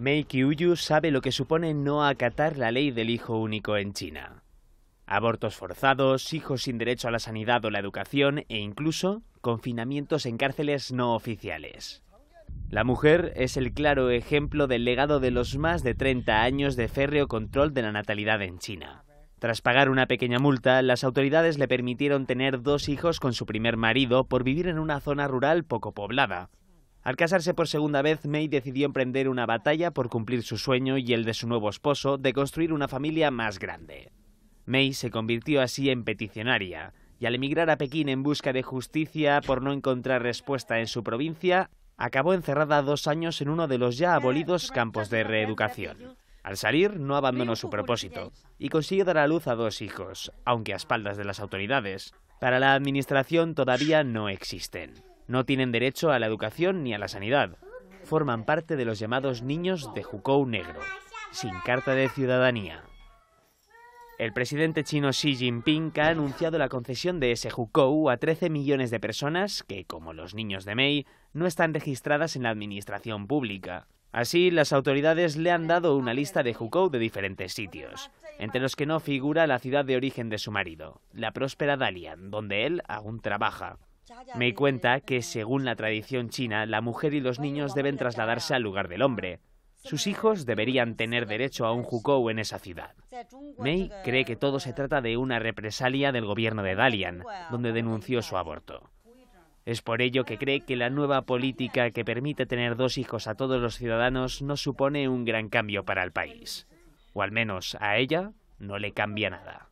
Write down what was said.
Mei Qiuyu sabe lo que supone no acatar la ley del hijo único en China. Abortos forzados, hijos sin derecho a la sanidad o la educación e incluso confinamientos en cárceles no oficiales. La mujer es el claro ejemplo del legado de los más de 30 años de férreo control de la natalidad en China. Tras pagar una pequeña multa, las autoridades le permitieron tener dos hijos con su primer marido por vivir en una zona rural poco poblada, al casarse por segunda vez, May decidió emprender una batalla por cumplir su sueño y el de su nuevo esposo de construir una familia más grande. May se convirtió así en peticionaria, y al emigrar a Pekín en busca de justicia por no encontrar respuesta en su provincia, acabó encerrada dos años en uno de los ya abolidos campos de reeducación. Al salir, no abandonó su propósito y consiguió dar a luz a dos hijos, aunque a espaldas de las autoridades. Para la administración todavía no existen. No tienen derecho a la educación ni a la sanidad. Forman parte de los llamados niños de Jukou negro, sin carta de ciudadanía. El presidente chino Xi Jinping ha anunciado la concesión de ese Jukou a 13 millones de personas que, como los niños de Mei, no están registradas en la administración pública. Así, las autoridades le han dado una lista de Jukou de diferentes sitios, entre los que no figura la ciudad de origen de su marido, la próspera Dalian, donde él aún trabaja. Me cuenta que, según la tradición china, la mujer y los niños deben trasladarse al lugar del hombre. Sus hijos deberían tener derecho a un hukou en esa ciudad. Mei cree que todo se trata de una represalia del gobierno de Dalian, donde denunció su aborto. Es por ello que cree que la nueva política que permite tener dos hijos a todos los ciudadanos no supone un gran cambio para el país. O al menos a ella no le cambia nada.